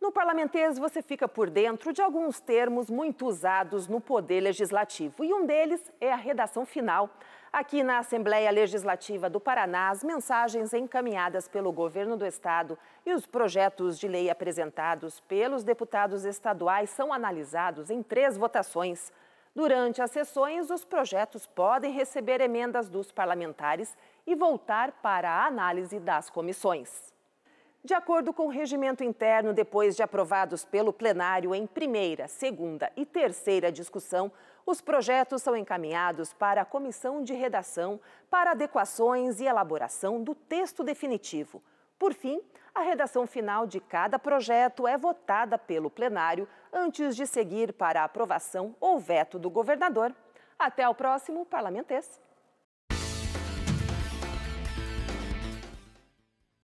No Parlamentês, você fica por dentro de alguns termos muito usados no Poder Legislativo e um deles é a redação final. Aqui na Assembleia Legislativa do Paraná, as mensagens encaminhadas pelo governo do Estado e os projetos de lei apresentados pelos deputados estaduais são analisados em três votações. Durante as sessões, os projetos podem receber emendas dos parlamentares e voltar para a análise das comissões. De acordo com o regimento interno, depois de aprovados pelo plenário em primeira, segunda e terceira discussão, os projetos são encaminhados para a comissão de redação para adequações e elaboração do texto definitivo. Por fim, a redação final de cada projeto é votada pelo plenário antes de seguir para a aprovação ou veto do governador. Até o próximo parlamentês.